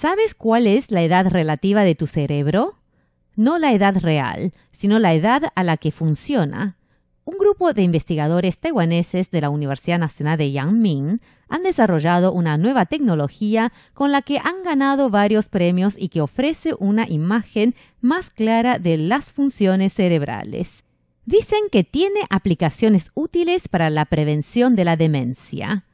¿Sabes cuál es la edad relativa de tu cerebro? No la edad real, sino la edad a la que funciona. Un grupo de investigadores taiwaneses de la Universidad Nacional de Yangming han desarrollado una nueva tecnología con la que han ganado varios premios y que ofrece una imagen más clara de las funciones cerebrales. Dicen que tiene aplicaciones útiles para la prevención de la demencia.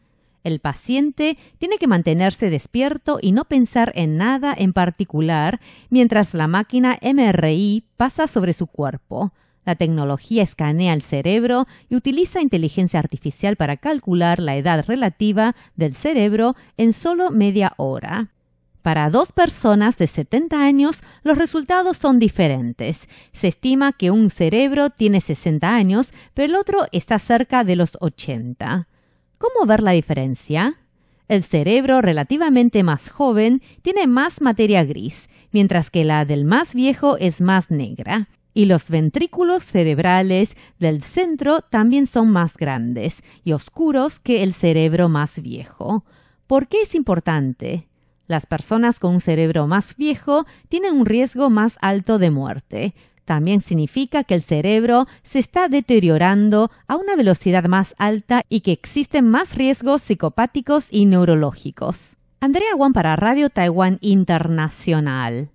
El paciente tiene que mantenerse despierto y no pensar en nada en particular mientras la máquina MRI pasa sobre su cuerpo. La tecnología escanea el cerebro y utiliza inteligencia artificial para calcular la edad relativa del cerebro en solo media hora. Para dos personas de 70 años, los resultados son diferentes. Se estima que un cerebro tiene 60 años, pero el otro está cerca de los 80. ¿Cómo ver la diferencia? El cerebro relativamente más joven tiene más materia gris, mientras que la del más viejo es más negra. Y los ventrículos cerebrales del centro también son más grandes y oscuros que el cerebro más viejo. ¿Por qué es importante? Las personas con un cerebro más viejo tienen un riesgo más alto de muerte también significa que el cerebro se está deteriorando a una velocidad más alta y que existen más riesgos psicopáticos y neurológicos. Andrea Juan para Radio Taiwán Internacional.